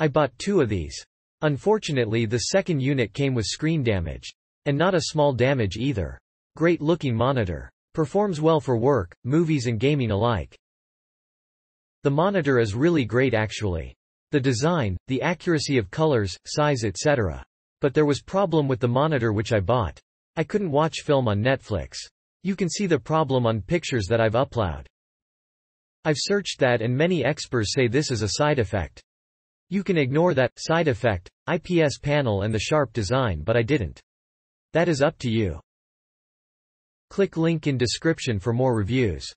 I bought two of these. Unfortunately the second unit came with screen damage. And not a small damage either. Great looking monitor. Performs well for work, movies and gaming alike. The monitor is really great actually. The design, the accuracy of colors, size etc. But there was problem with the monitor which I bought. I couldn't watch film on Netflix. You can see the problem on pictures that I've uploaded. I've searched that and many experts say this is a side effect. You can ignore that, side effect, IPS panel and the sharp design but I didn't. That is up to you. Click link in description for more reviews.